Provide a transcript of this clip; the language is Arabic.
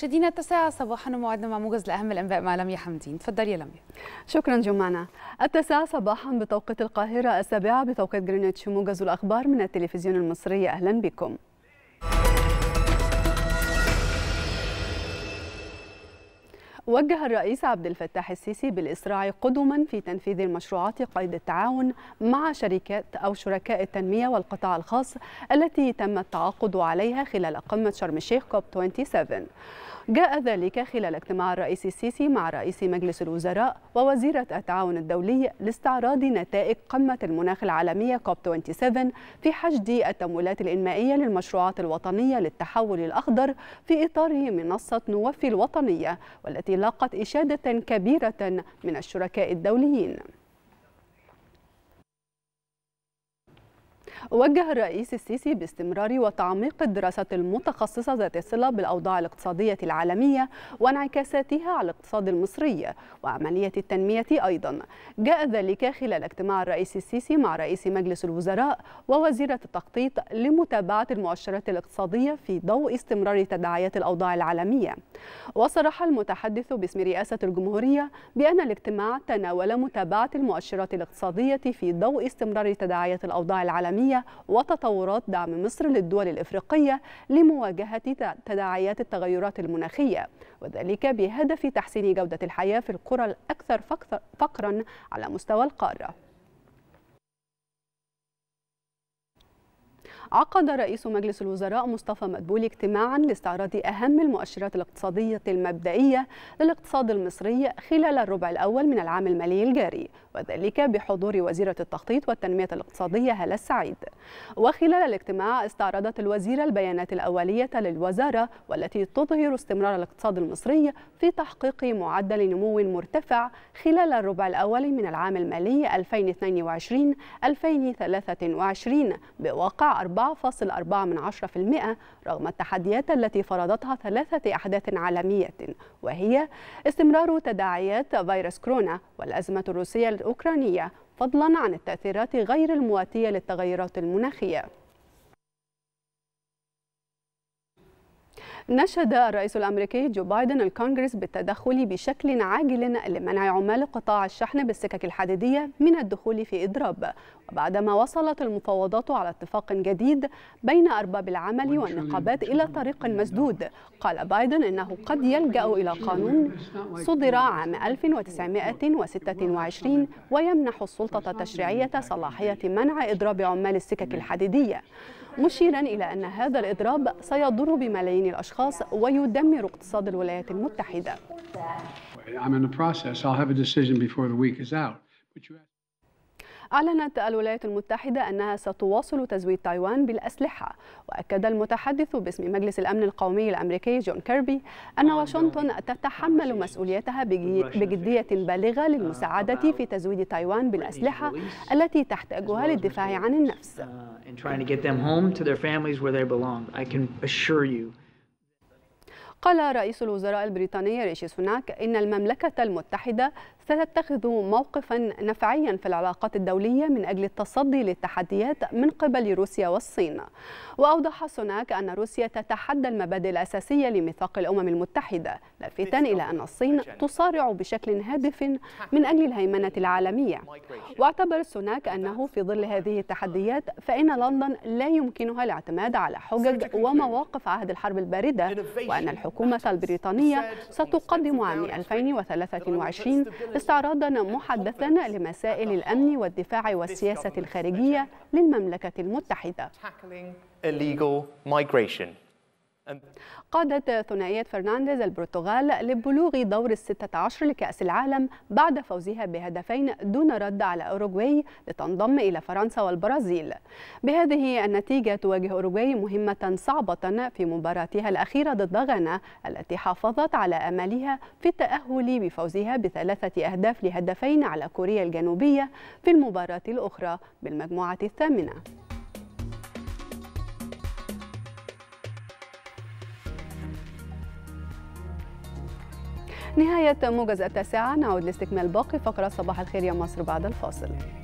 شدينا التاسعة صباحا وموعدنا مع موجز لأهم الأنباء مع لميا حمدين، تفضلي يا لميا. شكرا جمانة. التاسعة صباحا بتوقيت القاهرة، السابعة بتوقيت جرينتش موجز الأخبار من التلفزيون المصري أهلا بكم. وجه الرئيس عبد الفتاح السيسي بالإسراع قدما في تنفيذ المشروعات قيد التعاون مع شركات أو شركاء التنمية والقطاع الخاص التي تم التعاقد عليها خلال قمة شرم الشيخ كوب 27 جاء ذلك خلال اجتماع الرئيس السيسي مع رئيس مجلس الوزراء ووزيرة التعاون الدولي لاستعراض نتائج قمة المناخ العالمية كوب 27 في حشد التمويلات الإنمائية للمشروعات الوطنية للتحول الأخضر في إطار منصة نوفي الوطنية والتي لاقت إشادة كبيرة من الشركاء الدوليين وجه الرئيس السيسي باستمرار وتعميق الدراسات المتخصصة ذات الصلة بالأوضاع الاقتصادية العالمية وانعكاساتها على الاقتصاد المصري وعملية التنمية أيضا جاء ذلك خلال اجتماع الرئيس السيسي مع رئيس مجلس الوزراء ووزيرة التخطيط لمتابعة المؤشرات الاقتصادية في ضوء استمرار تداعيات الأوضاع العالمية وصرح المتحدث باسم رئاسة الجمهورية بأن الاجتماع تناول متابعة المؤشرات الاقتصادية في ضوء استمرار تداعيات الأوضاع العالمية الإقليمية وتطورات دعم مصر للدول الإفريقية لمواجهة تداعيات التغيرات المناخية وذلك بهدف تحسين جودة الحياة في القرى الأكثر فقرا على مستوى القارة عقد رئيس مجلس الوزراء مصطفى مدبولي اجتماعا لاستعراض أهم المؤشرات الاقتصادية المبدئية للاقتصاد المصري خلال الربع الأول من العام المالي الجاري وذلك بحضور وزيرة التخطيط والتنمية الاقتصادية هلا السعيد وخلال الاجتماع استعرضت الوزيرة البيانات الأولية للوزارة والتي تظهر استمرار الاقتصاد المصري في تحقيق معدل نمو مرتفع خلال الربع الأول من العام المالي 2022 2023 بواقع 4 4.4% رغم التحديات التي فرضتها ثلاثة أحداث عالمية وهي استمرار تداعيات فيروس كورونا والأزمة الروسية الأوكرانية فضلا عن التأثيرات غير المواتية للتغيرات المناخية نشد الرئيس الامريكي جو بايدن الكونغرس بالتدخل بشكل عاجل لمنع عمال قطاع الشحن بالسكك الحديديه من الدخول في اضراب وبعدما وصلت المفاوضات على اتفاق جديد بين ارباب العمل والنقابات الى طريق مسدود قال بايدن انه قد يلجا الى قانون صدر عام 1926 ويمنح السلطه التشريعيه صلاحيه منع اضراب عمال السكك الحديديه مشيرا الى ان هذا الاضراب سيضر بملايين الاشخاص الأشخاص ويدمر اقتصاد الولايات المتحدة أعلنت الولايات المتحدة أنها ستواصل تزويد تايوان بالأسلحة وأكد المتحدث باسم مجلس الأمن القومي الأمريكي جون كيربي أن واشنطن تتحمل مسؤوليتها بجدية بالغة uh, للمساعدة في تزويد تايوان بالأسلحة التي تحتاجها للدفاع عن النفس. Uh, قال رئيس الوزراء البريطاني ريشي سوناك إن المملكة المتحدة ستتخذ موقفا نفعيا في العلاقات الدولية من أجل التصدي للتحديات من قبل روسيا والصين وأوضح سوناك أن روسيا تتحدى المبادئ الأساسية لميثاق الأمم المتحدة لافتا إلى أن الصين تصارع بشكل هادف من أجل الهيمنة العالمية واعتبر سوناك أنه في ظل هذه التحديات فإن لندن لا يمكنها الاعتماد على حجج ومواقف عهد الحرب الباردة وأن الحكومة البريطانية ستقدم عام 2023 استعراضا محدثا لمسائل الأمن والدفاع والسياسة الخارجية للمملكة المتحدة. قادت ثنائية فرنانديز البرتغال لبلوغ دور ال 16 لكأس العالم بعد فوزها بهدفين دون رد على أوروغواي لتنضم إلى فرنسا والبرازيل بهذه النتيجة تواجه أوروغواي مهمة صعبة في مباراتها الأخيرة ضد غانا التي حافظت على أملها في التأهل بفوزها بثلاثة أهداف لهدفين على كوريا الجنوبية في المباراة الأخرى بالمجموعة الثامنة نهاية موجز التاسعة نعود لاستكمال باقي فقرة صباح الخير يا مصر بعد الفاصل